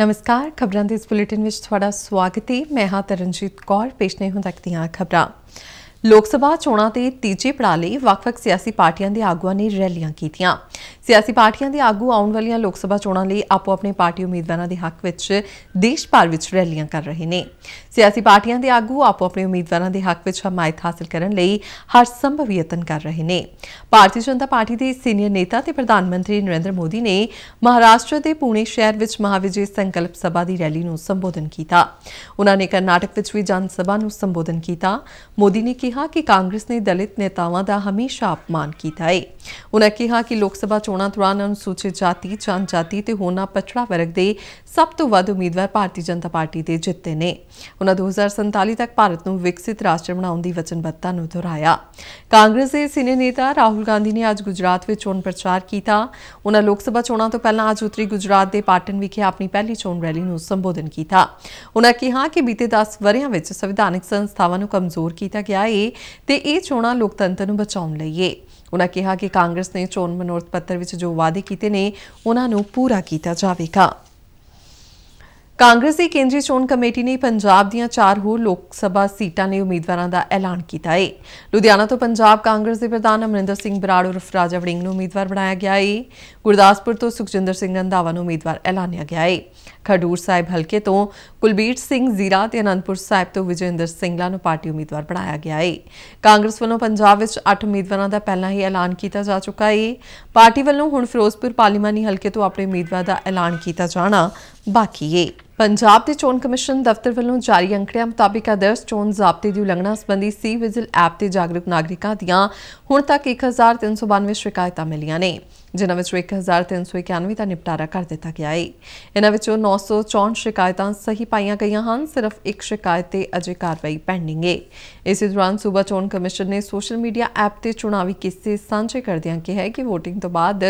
ਨਮਸਕਾਰ ਖਬਰਾਂ ਦੇ ਇਸ ਬੁਲੇਟਿਨ ਵਿੱਚ ਤੁਹਾਡਾ ਸਵਾਗਤ ਹੈ ਮੈਂ ਹਾਂ ਤਰਨਜੀਤ ਕੌਰ ਪੇਸ਼ ਨੇ ਹੁਣ ਤੱਕ ਦੀਆਂ ਖਬਰਾਂ ਲੋਕ ਸਭਾ ਚੋਣਾਂ ਤੇ ਤੀਜੇ ਪੜਾਅ ਲਈ ਵੱਖ-ਵੱਖ ਸਿਆਸੀ ਪਾਰਟੀਆਂ ਦੇ ਆਗੂਆਂ ਨੇ ਰੈਲੀਆਂ ਕੀਤੀਆਂ ਸਿਆਸੀ ਪਾਰਟੀਆਂ ਦੇ ਆਗੂ ਆਉਣ ਵਾਲੀਆਂ ਲੋਕ ਸਭਾ ਚੋਣਾਂ ਲਈ ਆਪੋ ਆਪਣੇ ਪਾਰਟੀ ਉਮੀਦਵਾਰਾਂ ਦੇ ਹੱਕ ਵਿੱਚ ਦੇਸ਼ ਭਰ ਵਿੱਚ ਰੈਲੀਆਂ ਕਰ ਰਹੇ ਨੇ ਸਿਆਸੀ ਪਾਰਟੀਆਂ ਦੇ ਆਗੂ ਆਪੋ ਆਪਣੇ ਉਮੀਦਵਾਰਾਂ ਦੇ ਹੱਕ ਵਿੱਚ ਹਮਾਇਤ ਹਾਸਲ ਕਰਨ ਲਈ ਹਰ ਸੰਭਵ ਯਤਨ ਕਰ ਰਹੇ ਨੇ ਭਾਰਤੀ ਜਨਤਾ ਪਾਰਟੀ ਦੇ ਸੀਨੀਅਰ ਨੇਤਾ ਤੇ ਪ੍ਰਧਾਨ ਮੰਤਰੀ ਨਰਿੰਦਰ ਮੋਦੀ ਨੇ ਮਹਾਰਾਸ਼ਟਰ ਦੇ ਪੁਣੇ ਸ਼ਹਿਰ ਵਿੱਚ ਮਹਾਵਿਜੇ ਸੰਕਲਪ ਸਭਾ ਦੀ ਰੈਲੀ ਨੂੰ ਸੰਬੋਧਨ ਕੀਤਾ ਉਹਨਾਂ ਨੇ ਕਰਨਾਟਕ ਵਿੱਚ ਵੀ ਜਨ ਸਭਾ ਨੂੰ ਸੰਬੋਧਨ ਕੀਤਾ ਮੋਦੀ ਨੇ ਕਿ ਕਿਹਾ ਕਿ ਕਾਂਗਰਸ ਨੇ ਦਲਿਤ ਨੇਤਾਵਾਂ ਦਾ ਹਮੇਸ਼ਾ ਅਪਮਾਨ ਕੀਤਾ ਹੈ ਉਹਨਾਂ ਕਿਹਾ ਕਿ ਲੋਕ ਸਭਾ ਚੋਣਾਂ ਦੌਰਾਨ ਅਨੁਸੂਚਿਤ ਜਾਤੀ, ਜਾਤੀ ਤੇ ਹੋਣਾ ਪਛੜਾ ਵਰਗ ਦੇ ਸਭ ਤੋਂ ਵੱਧ ਉਮੀਦਵਾਰ ਭਾਰਤੀ ਜਨਤਾ ਪਾਰਟੀ ਦੇ ਜਿੱਤੇ ਨੇ ਉਹਨਾਂ 2047 ਤੱਕ ਭਾਰਤ ਨੂੰ ਵਿਕਸਿਤ ਰਾਸ਼ਟਰ ਬਣਾਉਣ ਦੀ ਵਚਨਬੱਧਤਾ ਨੂੰ ਦੁਹਰਾਇਆ ਕਾਂਗਰਸ ਦੇ ਸੀਨੀਅਰ ਨੇਤਾ ਰਾਹੁਲ ਗਾਂਧੀ ਨੇ ਅੱਜ ਗੁਜਰਾਤ ਵਿੱਚ ਚੋਣ ਪ੍ਰਚਾਰ ਕੀਤਾ ਉਹਨਾਂ ਲੋਕ ਸਭਾ ਚੋਣਾਂ ਤੋਂ ਪਹਿਲਾਂ ਅੱਜ ਉਤਰੀ ਗੁਜਰਾਤ ਦੇ ਪਾਟਨ ਵਿਖੇ ਆਪਣੀ ਪਹਿਲੀ ਚੋਣ ਰੈਲੀ ਨੂੰ ਸੰਬੋਧਨ ਕੀਤਾ ਉਹਨਾਂ ਕਿਹਾ ਕਿ ਬੀਤੇ 10 ਵਰਿਆਂ ਵਿੱਚ ਸੰਵਿਧਾਨਕ ਸੰਸਥਾਵਾਂ ਨੂੰ ਕਮਜ਼ੋਰ ਕੀਤਾ ਗਿਆ ਹੈ ਏ ਤੇ ਇਹ ਚੋਣਾਂ ਲੋਕਤੰਤਰ ਨੂੰ ਬਚਾਉਣ ਲਈ ਹੈ ਉਹਨਾਂ ਕਿਹਾ ਕਿ ਕਾਂਗਰਸ ਨੇ ਚੋਣ ਮਨੋਰਥ ਪੱਤਰ ਵਿੱਚ ਜੋ ਵਾਅਦੇ ਕੀਤੇ ਨੇ ਉਹਨਾਂ ਨੂੰ ਪੂਰਾ ਕੀਤਾ ਜਾਵੇਗਾ ਕਾਂਗਰਸ ਦੀ ਕੇਂਦਰੀ ਚੋਣ ਕਮੇਟੀ ਨੇ ਪੰਜਾਬ ਦੀਆਂ ਚਾਰ ਹੋਰ ਲੋਕ ਸਭਾ ਸੀਟਾਂ ਲਈ ਉਮੀਦਵਾਰਾਂ ਦਾ ਐਲਾਨ ਕੀਤਾ ਹੈ ਲੁਧਿਆਣਾ ਤੋਂ ਪੰਜਾਬ ਕਾਂਗਰਸ ਦੇ ਪ੍ਰਧਾਨ ਅਮਰਿੰਦਰ ਸਿੰਘ ਬਰਾੜ ਉਰਫ ਰਾਜਾ ਵੜਿੰਗ ਨੂੰ ਉਮੀਦਵਾਰ ਬਣਾਇਆ ਗਿਆ ਹੈ ਗੁਰਦਾਸਪੁਰ ਤੋਂ ਸੁਖਜਿੰਦਰ ਸਿੰਘ ਰੰਧਾਵਾ ਨੂੰ ਉਮੀਦਵਾਰ ਐਲਾਨਿਆ ਗਿਆ ਹੈ ਖਡੂਰ ਸਾਹਿਬ ਹਲਕੇ ਤੋਂ ਕੁਲਬੀਰ ਸਿੰਘ ਜ਼ੀਰਾ ਤੇ ਅਨੰਦਪੁਰ ਸਾਹਿਬ ਤੋਂ ਵਿਜੇਂਦਰ ਸਿੰਘਲਾ ਨੂੰ ਪਾਰਟੀ ਉਮੀਦਵਾਰ ਬਣਾਇਆ ਗਿਆ ਹੈ ਕਾਂਗਰਸ ਵੱਲੋਂ ਪੰਜਾਬ ਵਿੱਚ 8 ਉਮੀਦਵਾਰਾਂ ਦਾ ਪਹਿਲਾਂ ਹੀ ਐਲਾਨ ਕੀਤਾ ਜਾ ਚੁੱਕਾ ਹੈ ਪਾਰਟੀ ਵੱਲੋਂ ਹੁਣ ਫਿਰੋਜ਼ਪੁਰ ਪਾਰਲੀਮਾਨੀ ਹਲਕੇ ਤੋਂ ਆਪਣੇ ਉਮੀਦਵਾਰ ਦਾ ਐਲਾਨ ਕੀਤਾ ਜਾਣਾ ਬਾਕੀ ਹੈ ਪੰਜਾਬ ਦੇ ਚੋਣ ਕਮਿਸ਼ਨ ਦਫ਼ਤਰ ਵੱਲੋਂ ਜਾਰੀ ਅੰਕੜਿਆਂ ਮੁਤਾਬਕ ਅਦਰਸ ਚੋਣ ਜ਼ਾਬਤੇ ਦੀ ਉਲੰਘਣਾ ਸੰਬੰਧੀ ਸੀ ਵਿਜ਼ਲ ਐਪ ਤੇ ਜਾਗਰੂਕ ਨਾਗਰਿਕਾਂ ਦੀਆਂ ਹੁਣ ਤੱਕ 1392 ਸ਼ਿਕਾਇਤਾਂ ਮਿਲੀਆਂ ਨੇ ਜਿਨ੍ਹਾਂ ਵਿੱਚੋਂ 1391 ਦਾ ਨਿਪਟਾਰਾ ਕਰ ਦਿੱਤਾ ਗਿਆ ਹੈ ਇਹਨਾਂ ਵਿੱਚੋਂ 964 ਸ਼ਿਕਾਇਤਾਂ ਸਹੀ ਪਾਈਆਂ ਗਈਆਂ ਹਨ ਸਿਰਫ ਇੱਕ ਸ਼ਿਕਾਇਤ ਤੇ ਅਜੇ ਕਾਰਵਾਈ ਪੈਂਡਿੰਗ ਹੈ ਇਸੇ ਦੌਰਾਨ ਸੂਬਾ ਚੋਣ ਕਮਿਸ਼ਨ ਨੇ ਸੋਸ਼ਲ ਮੀਡੀਆ ਐਪ ਤੇ ਚੋਣਾਵੀ ਕਿੱਸੇ ਸਾਂਝੇ ਕਰਦਿਆਂ ਕਿਹਾ ਹੈ ਕਿ VOTING ਤੋਂ ਬਾਅਦ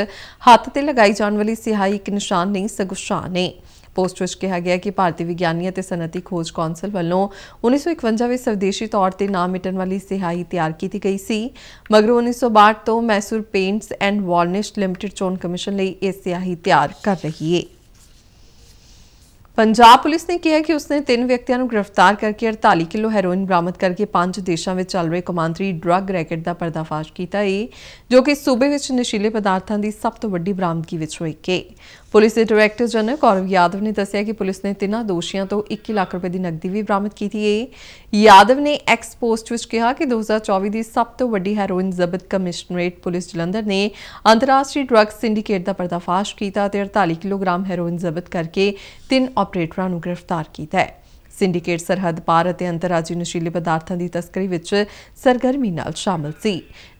ਹੱਥ ਤੇ ਲਗਾਈ ਜਾਣ ਵਾਲੀ ਸਿਹਾਈ ਇੱਕ ਨਿਸ਼ਾਨ ਨਹੀਂ ਸਗੋਂ ਸ਼ਾਨ ਹੈ ਪੋਸਟ ਵਿੱਚ ਕਿਹਾ ਗਿਆ ਕਿ ਭਾਰਤੀ ਵਿਗਿਆਨੀ ਅਤੇ ਸਨਅਤੀ ਖੋਜ ਕੌਂਸਲ ਵੱਲੋਂ 1951 ਵਿੱਚ ਸਵਦੇਸ਼ੀ ਤੌਰ ਤੇ ਨਾਮ ਮਿਟਣ ਵਾਲੀ ਸਿਹਾਈ ਤਿਆਰ ਕੀਤੀ ਗਈ ਸੀ ਮਗਰੋਂ 1962 ਤੋਂ Mysore paints and varnish limited ਚੋਣ ਕਮਿਸ਼ਨ ਲਈ ਇਹ ਸਿਹਾਈ ਤਿਆਰ ਕਰ ਰਹੀ ਹੈ ਪੰਜਾਬ ਪੁਲਿਸ ਨੇ ਕਿਹਾ ਕਿ ਉਸਨੇ ਤਿੰਨ ਵਿਅਕਤੀਆਂ ਨੂੰ ਗ੍ਰਿਫਤਾਰ ਕਰਕੇ 48 ਕਿਲੋ ਹੈਰੋਇਨ ਬਰਾਮਦ ਕਰਕੇ ਪੰਜ ਦੇਸ਼ਾਂ ਵਿੱਚ ਚੱਲ ਰਹੇ ਕਮਾਂਤਰੀ ਡਰੱਗ ਰੈਕਟ ਦਾ ਪਰਦਾਫਾਸ਼ ਕੀਤਾ ਹੈ ਜੋ ਕਿ ਸੂਬੇ ਵਿੱਚ ਨਸ਼ੀਲੇ ਪਦਾਰਥਾਂ ਦੀ ਸਭ ਤੋਂ ਵੱਡੀ ਬਰਾਮਦਗੀ ਵਿੱਚ ਇੱਕ ਹੈ ਪੁਲਿਸ ਦੇ ਡਾਇਰੈਕਟਰ ਜਨਰਲ ਕੌਰਵ ਯਾਦਵ ਨੇ ਦੱਸਿਆ ਕਿ ਪੁਲਿਸ ਨੇ ਤਿੰਨਾਂ ਦੋਸ਼ੀਆਂ ਤੋਂ 21 ਲੱਖ ਰੁਪਏ ਦੀ ਨਕਦੀ ਵੀ ਬਰਾਮਦ ਕੀਤੀ ਹੈ ਯਾਦਵ ਨੇ ਐਕਸ ਪੋਸਟ ਵਿੱਚ ਕਿਹਾ ਕਿ 2024 ਦੀ ਸਭ ਤੋਂ ਵੱਡੀ ਹੈਰੋਇਨ ਜ਼ਬਤ ਕਮਿਸ਼ਨਰੇਟ ਪੁਲਿਸ ਜਲੰਧਰ ਨੇ ਅੰਤਰਰਾਸ਼ਟਰੀ ਡਰੱਗ ਸਿੰਡੀਕੇਟ ਦਾ ਪਰਦਾਫਾਸ਼ ਕੀਤਾ ਤੇ 48 ਕਿਲੋਗ੍ਰਾਮ ਹੈਰੋਇਨ ਜ਼ਬਤ ਕਰਕੇ ਤਿੰਨ ਆਪਰੇਟਰਾਂ ਨੂੰ ਗ੍ਰਿਫਤਾਰ ਕੀਤਾ ਹੈ ਸਿੰਡੀਕੇਟ ਸਰਹੱਦ ਪਾਰ ਅਤੇ ਅੰਤਰਰਾਜੀ ਨਸ਼ੀਲੇ ਪਦਾਰਥਾਂ ਦੀ ਤਸਕਰੀ ਵਿੱਚ ਸਰਗਰਮੀ ਨਾਲ ਸ਼ਾਮਲ ਸੀ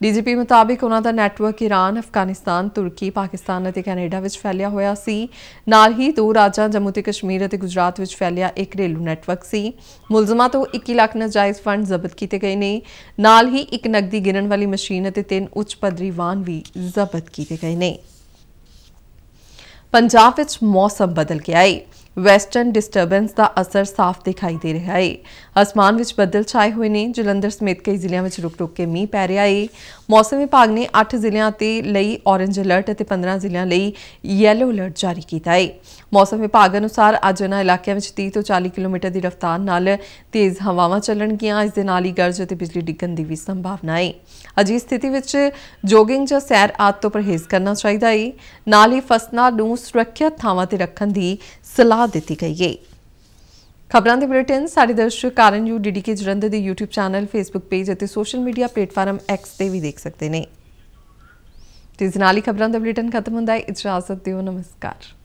ਡੀਜੀਪੀ ਮੁਤਾਬਿਕ ਉਹਨਾਂ ਦਾ ਨੈਟਵਰਕ ਈਰਾਨ ਅਫਗਾਨਿਸਤਾਨ ਤੁਰਕੀ ਪਾਕਿਸਤਾਨ ਅਤੇ ਕੈਨੇਡਾ ਵਿੱਚ ਫੈਲਿਆ ਹੋਇਆ ਸੀ ਨਾਲ ਹੀ ਦੋ ਰਾਜਾਂ ਜੰਮੂ ਤੇ ਕਸ਼ਮੀਰ ਅਤੇ ਗੁਜਰਾਤ ਵਿੱਚ ਫੈਲਿਆ ਇੱਕ ਰੇਲੂ ਨੈਟਵਰਕ ਸੀ ਮੁਲਜ਼ਮਾਂ ਤੋਂ 21 ਲੱਖ ਨਜਾਇਜ਼ ਫੰਡ ਜ਼ਬਤ ਕੀਤੇ ਗਏ ਨੇ ਨਾਲ ਹੀ ਇੱਕ ਨਕਦੀ ਗਿਣਨ ਵਾਲੀ ਮਸ਼ੀਨ ਅਤੇ ਤਿੰਨ ਉੱਚ ਪਦਰੀ ਵਾਹਨ ਵੀ ਜ਼ਬਤ ਕੀਤੇ ਗਏ ਨੇ ਪੰਜਾਬ ਵਿੱਚ ਮੌਸਮ ਬਦਲ ਗਿਆ ਹੈ ਵੈਸਟਰਨ ਡਿਸਟਰਬੈਂਸ ਦਾ ਅਸਰ ਸਾਫ਼ ਦਿਖਾਈ ਦੇ ਰਿਹਾ ਹੈ ਅਸਮਾਨ ਵਿੱਚ ਬੱਦਲ ਛਾਏ ਹੋਏ ਨੇ ਜਲੰਧਰ ਸਮੇਤ ਕਈ ਜ਼ਿਲ੍ਹਿਆਂ ਵਿੱਚ ਰੁਕ-ਰੁਕ ਕੇ ਮੀਂਹ ਪੈ ਰਿਹਾ ਹੈ ਮੌਸਮ ਵਿਭਾਗ ਨੇ 8 ਜ਼ਿਲ੍ਹਿਆਂ ਤੇ ਲਈ ਔਰੇਂਜ ਅਲਰਟ ਅਤੇ 15 ਜ਼ਿਲ੍ਹਿਆਂ ਲਈ ਯੈਲੋ ਅਲਰਟ ਜਾਰੀ ਕੀਤਾ ਹੈ ਮੌਸਮ ਵਿਭਾਗ ਅਨੁਸਾਰ ਅੱਜ ਇਹਨਾਂ ਇਲਾਕਿਆਂ ਵਿੱਚ 30 ਤੋਂ 40 ਕਿਲੋਮੀਟਰ ਦੀ ਰਫ਼ਤਾਰ ਨਾਲ ਤੇਜ਼ ਹਵਾਵਾਂ ਚੱਲਣਗੀਆਂ ਇਸ ਦੇ ਨਾਲ ਹੀ ਗਰਜ ਅਤੇ ਬਿਜਲੀ ਡਿੱਗਣ ਦੀ ਵੀ ਸੰਭਾਵਨਾ ਹੈ ਅਜਿਹੀ ਸਥਿਤੀ ਵਿੱਚ ਜੋਗਿੰਗ ਜਾਂ ਸੈਰ ਆਦਿ ਤੋਂ ਪਰਹੇਜ਼ ਕਰਨਾ ਚਾਹੀਦਾ ਹੈ ਨਾਲ ਹੀ ਫਸਲਾਂ ਨੂੰ ਸੁਰੱਖਿਅਤ ਥਾਵਾਂ ਤੇ ਰੱਖਣ ਦੀ ਸਲਾਹ ਦਿੱਤੀ ਗਈ ਹੈ ਖਬਰਾਂ ਦੇ ਬੁਲੇਟਿਨ ਸਾਡੇ ਦਰਸ਼ਕ ਕਾਰਨ ਯੂ ਡੀਡੀਕੇ ਜਰੰਦ ਦੇ YouTube ਚੈਨਲ Facebook ਪੇਜ ਅਤੇ ਸੋਸ਼ਲ ਮੀਡੀਆ ਪਲੇਟਫਾਰਮ X ਤੇ ਵੀ ਦੇਖ ਸਕਦੇ ਨੇ ਤੇ ਜਨਾਲੀ ਨਾਲ ਹੀ ਖਬਰਾਂ ਦਾ ਬੁਲੇਟਿਨ ਖਤਮ ਹੁੰਦਾ ਹੈ ਇਜਾਜ਼ਤ ਦਿਓ ਨਮਸਕਾਰ